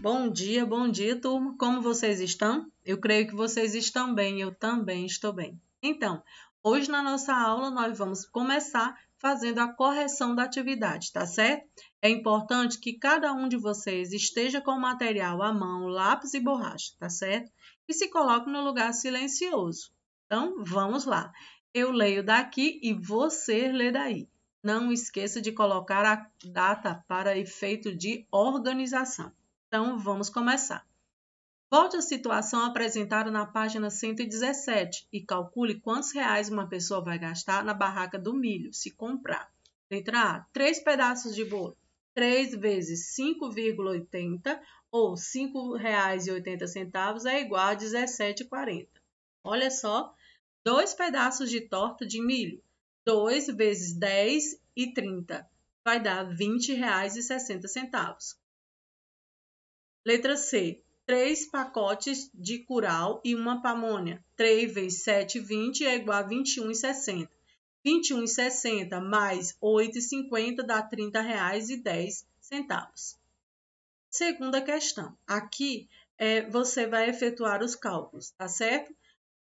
Bom dia, bom dia, turma. Como vocês estão? Eu creio que vocês estão bem, eu também estou bem. Então, hoje na nossa aula nós vamos começar fazendo a correção da atividade, tá certo? É importante que cada um de vocês esteja com o material à mão, lápis e borracha, tá certo? E se coloque no lugar silencioso. Então, vamos lá. Eu leio daqui e você lê daí. Não esqueça de colocar a data para efeito de organização. Então, vamos começar. Volte à situação apresentada na página 117 e calcule quantos reais uma pessoa vai gastar na barraca do milho se comprar. Letra A: 3 pedaços de bolo. 3 vezes 5,80 ou R$ 5,80 é igual a 17,40. Olha só, dois pedaços de torta de milho. 2 vezes 10 e 30 vai dar R$ 20,60. Letra C. Três pacotes de curau e uma pamônia. 3 vezes 7, 20 é igual a 21,60. 21,60 mais 8,50 dá R$ 30,10. Segunda questão. Aqui é, você vai efetuar os cálculos, tá certo?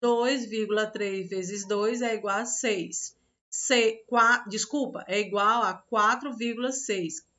2,3 vezes 2 é igual a 6. C, desculpa, é igual a 4,6.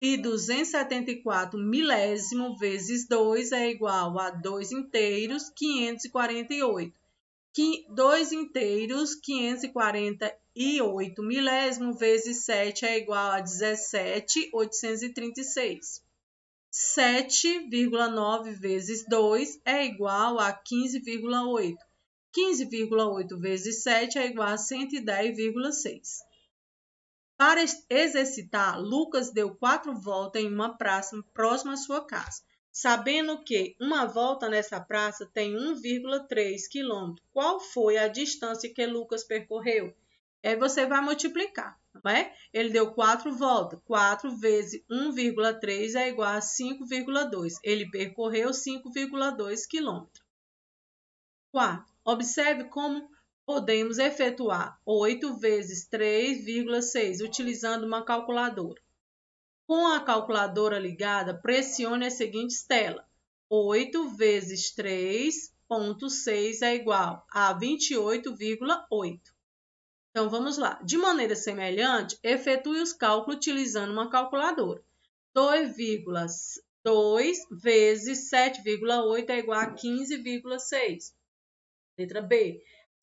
e 274 milésimo vezes 2 é igual a 2 inteiros 548. 2 inteiros 548 milésimo vezes 7 é igual a 17,836. 7,9 vezes 2 é igual a 15,8. 15,8 vezes 7 é igual a 110,6. Para exercitar, Lucas deu quatro voltas em uma praça próxima à sua casa, sabendo que uma volta nessa praça tem 1,3 km. Qual foi a distância que Lucas percorreu? Aí é, você vai multiplicar, não é? Ele deu quatro voltas. 4 vezes 1,3 é igual a 5,2. Ele percorreu 5,2 km. 4. Observe como podemos efetuar 8 vezes 3,6 utilizando uma calculadora. Com a calculadora ligada, pressione a seguinte tela. 8 vezes 3,6 é igual a 28,8. Então, vamos lá. De maneira semelhante, efetue os cálculos utilizando uma calculadora. 2,2 vezes 7,8 é igual a 15,6. Letra B.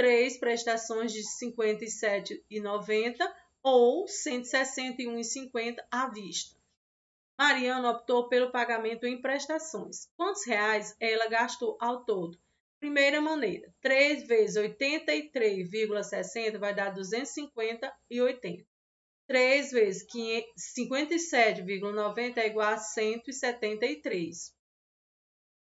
três prestações de R$ 57,90 ou R$ 161,50 à vista. Mariana optou pelo pagamento em prestações. Quantos reais ela gastou ao todo? Primeira maneira, 3 vezes 83,60 vai dar 250,80. 3 vezes 57,90 é igual a 173.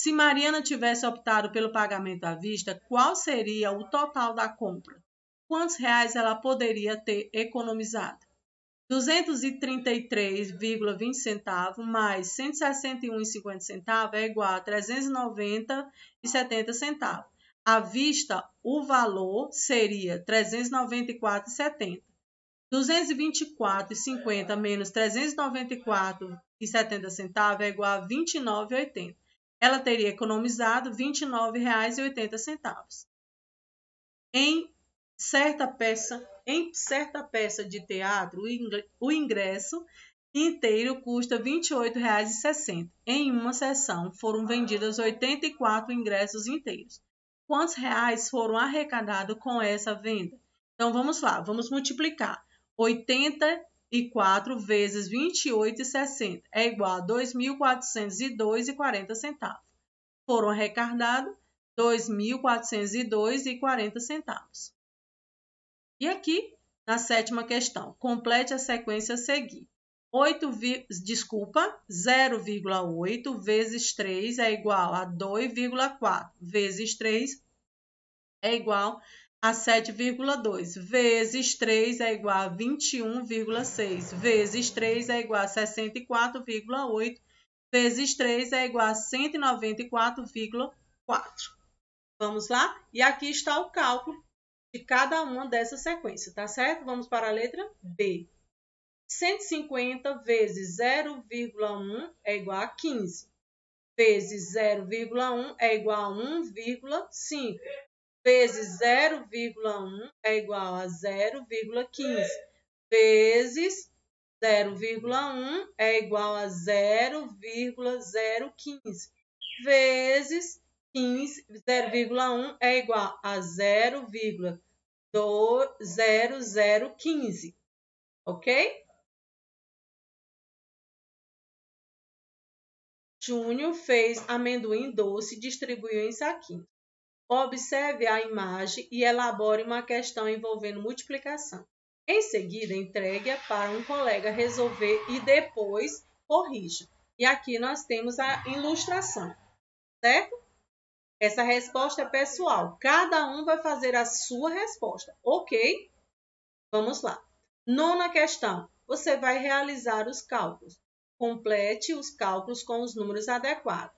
Se Mariana tivesse optado pelo pagamento à vista, qual seria o total da compra? Quantos reais ela poderia ter economizado? 233,20 centavos mais 161,50 centavos é igual a 390,70 À vista, o valor seria 394,70. 224,50 menos 394,70 é igual a 29,80 ela teria economizado R$ 29,80. Em certa peça, em certa peça de teatro, o ingresso inteiro custa R$ 28,60. Em uma sessão foram vendidas 84 ingressos inteiros. Quantos reais foram arrecadados com essa venda? Então vamos lá, vamos multiplicar. 80 e 4 vezes 28,60 é igual a 2.402,40 centavos. Foram arrecadados 2.402,40 centavos. E aqui, na sétima questão, complete a sequência a seguir. 8, desculpa, 0,8 vezes 3 é igual a 2,4 vezes 3 é igual a 7,2 vezes 3 é igual a 21,6 vezes 3 é igual a 64,8 vezes 3 é igual a 194,4. Vamos lá? E aqui está o cálculo de cada uma dessa sequência, tá certo? Vamos para a letra B. 150 vezes 0,1 é igual a 15. Vezes 0,1 é igual a 1,5 vezes 0,1 é igual a 0,15 vezes 0,1 é igual a 0,015 vezes 0,1 é igual a 0,0015, ok? Júnior fez amendoim doce e distribuiu em saquinhos observe a imagem e elabore uma questão envolvendo multiplicação. Em seguida, entregue-a para um colega resolver e depois corrija. E aqui nós temos a ilustração, certo? Essa resposta é pessoal. Cada um vai fazer a sua resposta, ok? Vamos lá. Nona questão. Você vai realizar os cálculos. Complete os cálculos com os números adequados.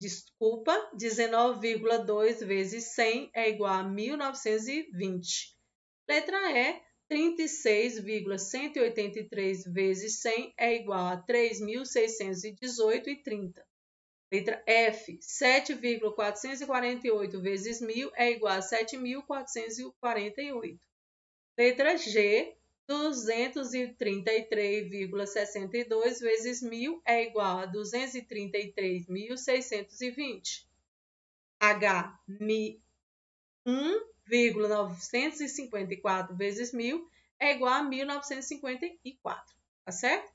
Desculpa, 19,2 vezes 100 é igual a 1920. Letra E, 36,183 vezes 100 é igual a 3.618,30. Letra F, 7,448 vezes 1.000 é igual a 7.448. Letra G, 233,62 vezes 1.000 é igual a 233.620. H, 1,954 vezes 1.000 é igual a 1.954, tá certo?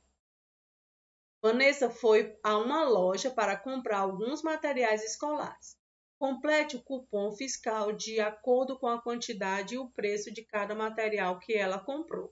Vanessa foi a uma loja para comprar alguns materiais escolares. Complete o cupom fiscal de acordo com a quantidade e o preço de cada material que ela comprou.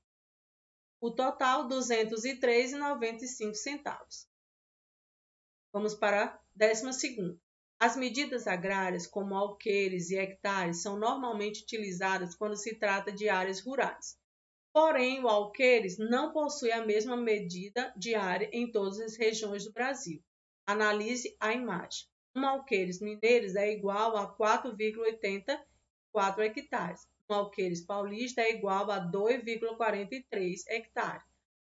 O total, R$ 203,95. Vamos para a décima segunda. As medidas agrárias, como alqueires e hectares, são normalmente utilizadas quando se trata de áreas rurais. Porém, o alqueires não possui a mesma medida de área em todas as regiões do Brasil. Analise a imagem. Um alqueires mineiros é igual a 4,80 4 hectares. Um alqueires paulista é igual a 2,43 hectares.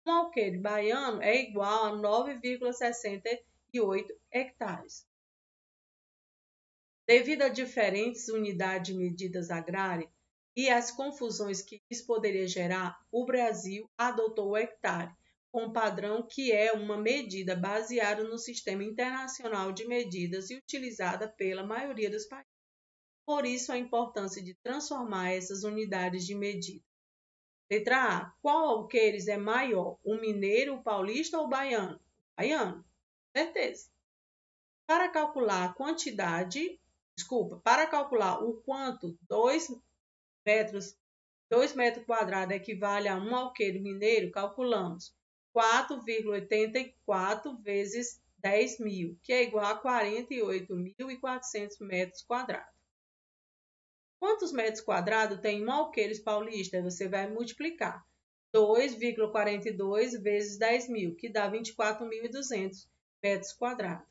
Um alqueire baiano é igual a 9,68 hectares. Devido a diferentes unidades de medidas agrárias e as confusões que isso poderia gerar, o Brasil adotou o hectare com padrão que é uma medida baseada no sistema internacional de medidas e utilizada pela maioria dos países por isso a importância de transformar essas unidades de medida. Letra A. Qual alqueires é maior, o mineiro, o paulista ou o baiano? Baiano, certeza. Para calcular a quantidade, desculpa, para calcular o quanto 2 metros, 2 metros quadrados equivale a um alqueiro mineiro, calculamos 4,84 vezes 10 mil, que é igual a 48.400 metros quadrados. Quantos metros quadrados tem um alqueires paulista? Você vai multiplicar 2,42 vezes 10.000, que dá 24.200 metros quadrados.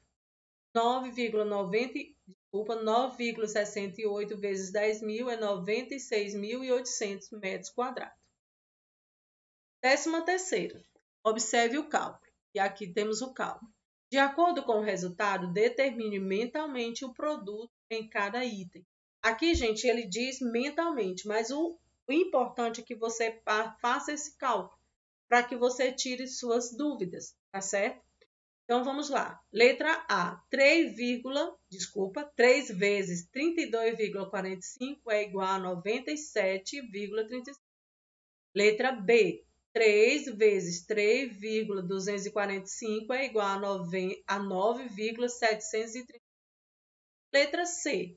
9,90, desculpa, 9,68 vezes 10.000 é 96.800 metros quadrados. Décima terceira, observe o cálculo. E aqui temos o cálculo. De acordo com o resultado, determine mentalmente o produto em cada item. Aqui, gente, ele diz mentalmente, mas o, o importante é que você faça esse cálculo para que você tire suas dúvidas, tá certo? Então vamos lá. Letra A, 3, desculpa, 3 vezes 32,45 é igual a 97,35. Letra B, 3 vezes 3,245 é igual a 9,735. Letra C,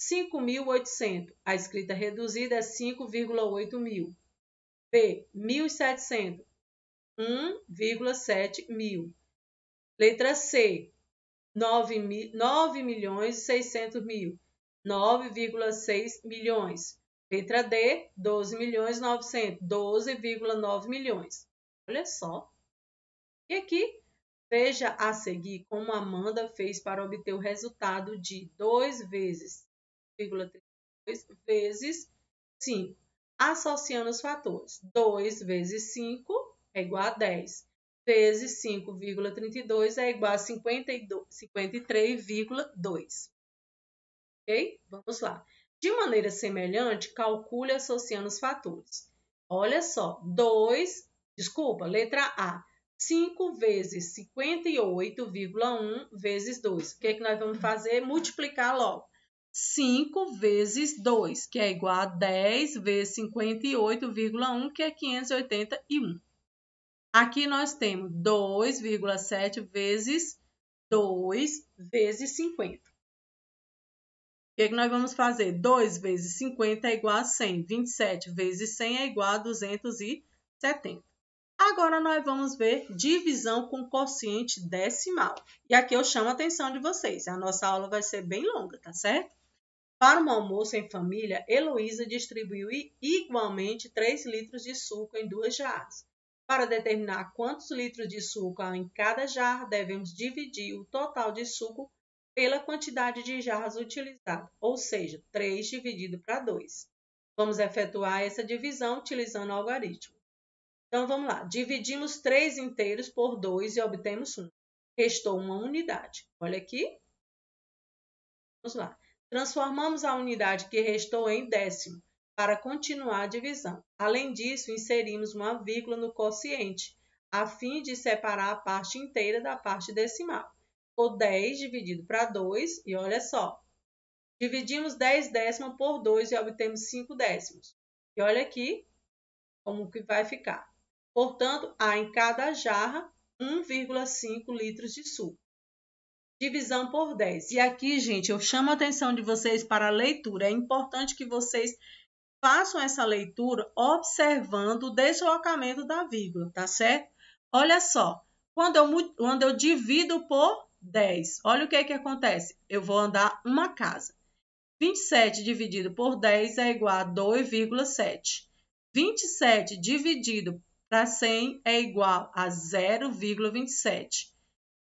5.800. A escrita reduzida é 5,8 mil. B. 1.700. 1,7 mil. Letra C. 9, milhões e 600 mil. 9,6 milhões. Letra D, 12 milhões 900. 12,9 milhões. Olha só. E aqui, veja a seguir como Amanda fez para obter o resultado de 2 vezes 1,32 vezes 5, associando os fatores. 2 vezes 5 é igual a 10, vezes 5,32 é igual a 53,2. Ok? Vamos lá. De maneira semelhante, calcule associando os fatores. Olha só, 2, desculpa, letra A. 5 vezes 58,1 vezes 2. O que, é que nós vamos fazer? Multiplicar logo. 5 vezes 2, que é igual a 10 vezes 58,1, que é 581. Aqui nós temos 2,7 vezes 2 vezes 50. O que, é que, nós vamos fazer? 2 vezes 50 é igual a 100. 27 vezes 100 é igual a 270. Agora, nós vamos ver divisão com quociente decimal. E aqui eu chamo a atenção de vocês. A nossa aula vai ser bem longa, tá certo? Para um almoço em família, Heloísa distribuiu igualmente 3 litros de suco em duas jarras. Para determinar quantos litros de suco há em cada jarra, devemos dividir o total de suco pela quantidade de jarras utilizada, ou seja, 3 dividido para 2. Vamos efetuar essa divisão utilizando o algoritmo. Então vamos lá, dividimos 3 inteiros por 2 e obtemos 1. Restou uma unidade. Olha aqui. Vamos lá. Transformamos a unidade que restou em décimo para continuar a divisão. Além disso, inserimos uma vírgula no quociente, a fim de separar a parte inteira da parte decimal. O 10 dividido para 2, e olha só. Dividimos 10 décimos por 2 e obtemos 5 décimos. E olha aqui como que vai ficar. Portanto, há em cada jarra 1,5 litros de suco divisão por 10. E aqui, gente, eu chamo a atenção de vocês para a leitura. É importante que vocês façam essa leitura observando o deslocamento da vírgula, tá certo? Olha só, quando eu, quando eu divido por 10, olha o que, que acontece. Eu vou andar uma casa. 27 dividido por 10 é igual a 2,7. 27 dividido para 100 é igual a 0,27.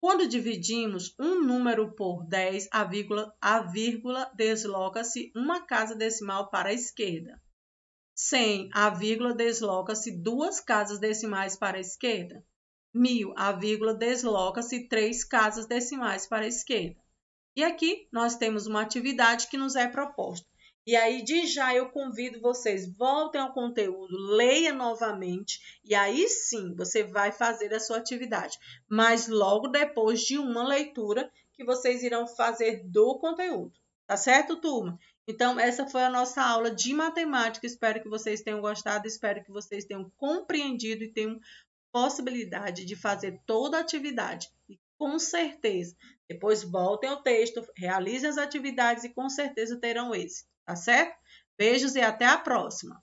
Quando dividimos um número por 10, a vírgula, vírgula desloca-se uma casa decimal para a esquerda. 100, a vírgula desloca-se duas casas decimais para a esquerda. 1000, a vírgula desloca-se três casas decimais para a esquerda. E aqui nós temos uma atividade que nos é proposta. E aí, de já, eu convido vocês, voltem ao conteúdo, leia novamente, e aí sim você vai fazer a sua atividade. Mas logo depois de uma leitura que vocês irão fazer do conteúdo. Tá certo, turma? Então, essa foi a nossa aula de matemática. Espero que vocês tenham gostado, espero que vocês tenham compreendido e tenham possibilidade de fazer toda a atividade. E com certeza, depois voltem ao texto, realizem as atividades e com certeza terão êxito. Tá certo? Beijos e até a próxima!